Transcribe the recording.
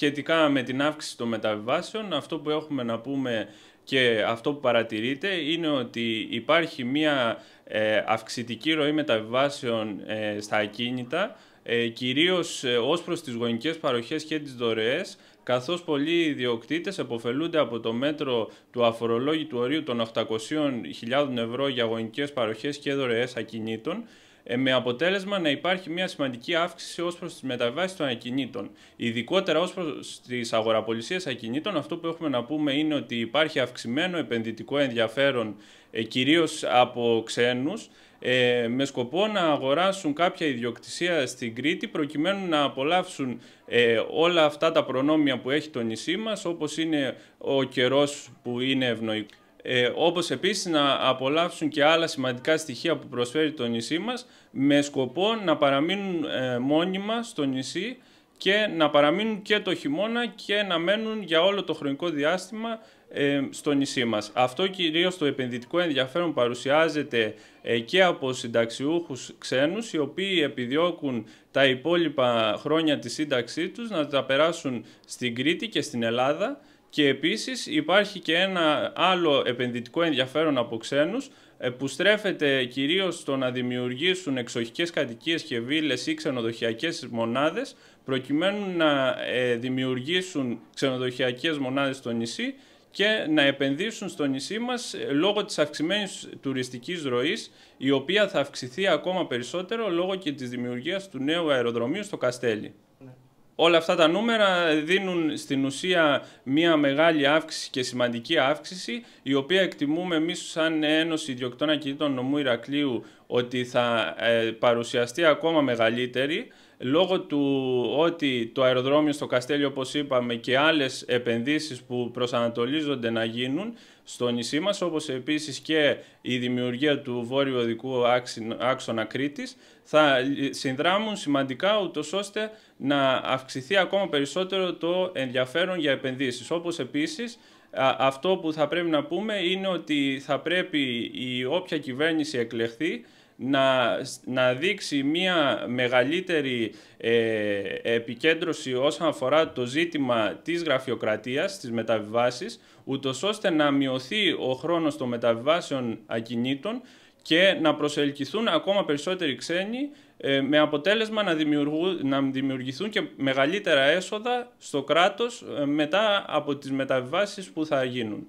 Σχετικά με την αύξηση των μεταβιβάσεων, αυτό που έχουμε να πούμε και αυτό που παρατηρείται είναι ότι υπάρχει μία ε, αυξητική ροή μεταβιβάσεων ε, στα ακίνητα, ε, κυρίως ως προς τις γονικές παροχές και τις δωρεές, καθώς πολλοί ιδιοκτήτες εποφελούνται από το μέτρο του αφορολόγητου ορίου των 800.000 ευρώ για γονικές παροχές και δωρεές ακινήτων, ε, με αποτέλεσμα να υπάρχει μια σημαντική αύξηση ως προς τις μεταβάσει των ακινήτων. Ειδικότερα ως προς τις αγοραπολισίες ακινήτων, αυτό που έχουμε να πούμε είναι ότι υπάρχει αυξημένο επενδυτικό ενδιαφέρον ε, κυρίως από ξένους ε, με σκοπό να αγοράσουν κάποια ιδιοκτησία στην Κρήτη προκειμένου να απολαύσουν όλα αυτά τα προνόμια που έχει το νησί μας όπως είναι ο καιρός που είναι ευνοϊκό. Ε, όπως επίσης να απολαύσουν και άλλα σημαντικά στοιχεία που προσφέρει το νησί μας με σκοπό να παραμείνουν ε, μόνιμα στο νησί και να παραμείνουν και το χειμώνα και να μένουν για όλο το χρονικό διάστημα ε, στο νησί μας. Αυτό κυρίως το επενδυτικό ενδιαφέρον παρουσιάζεται ε, και από συνταξιούχους ξένους οι οποίοι επιδιώκουν τα υπόλοιπα χρόνια της σύνταξή τους να τα περάσουν στην Κρήτη και στην Ελλάδα και επίσης υπάρχει και ένα άλλο επενδυτικό ενδιαφέρον από ξένους ε, που στρέφεται κυρίως στο να δημιουργήσουν εξοχικές κατοικίες και βίλες ή ξενοδοχειακές μονάδες προκειμένου να ε, δημιουργήσουν ξενοδοχειακές μονάδες στο νησί και να επενδύσουν στο νησί μας ε, λόγω της αυξημένης τουριστικής ροής η οποία θα αυξηθεί ακόμα περισσότερο λόγω και της δημιουργίας του νέου αεροδρομίου στο Καστέλι. Όλα αυτά τα νούμερα δίνουν στην ουσία μια μεγάλη αύξηση και σημαντική αύξηση, η οποία εκτιμούμε εμείς σαν Ένωση Ιδιοκτών Ακινήτων Νομού Ηρακλείου ότι θα ε, παρουσιαστεί ακόμα μεγαλύτερη λόγω του ότι το αεροδρόμιο στο Καστέλιο, όπως είπαμε, και άλλες επενδύσεις που προσανατολίζονται να γίνουν στο νησί μας, όπως επίσης και η δημιουργία του βόρειου οδικού άξονα Κρήτης, θα συνδράμουν σημαντικά ούτως ώστε να αυξηθεί ακόμα περισσότερο το ενδιαφέρον για επενδύσεις. Όπως επίσης, αυτό που θα πρέπει να πούμε είναι ότι θα πρέπει η όποια κυβέρνηση εκλεχθεί να, να δείξει μια μεγαλύτερη ε, επικέντρωση όσον αφορά το ζήτημα της γραφειοκρατίας, της μεταβιβάσης, ούτως ώστε να μειωθεί ο χρόνος των μεταβιβάσεων ακινήτων και να προσελκυθούν ακόμα περισσότεροι ξένοι ε, με αποτέλεσμα να, να δημιουργηθούν και μεγαλύτερα έσοδα στο κράτος ε, μετά από τις μεταβιβάσεις που θα γίνουν.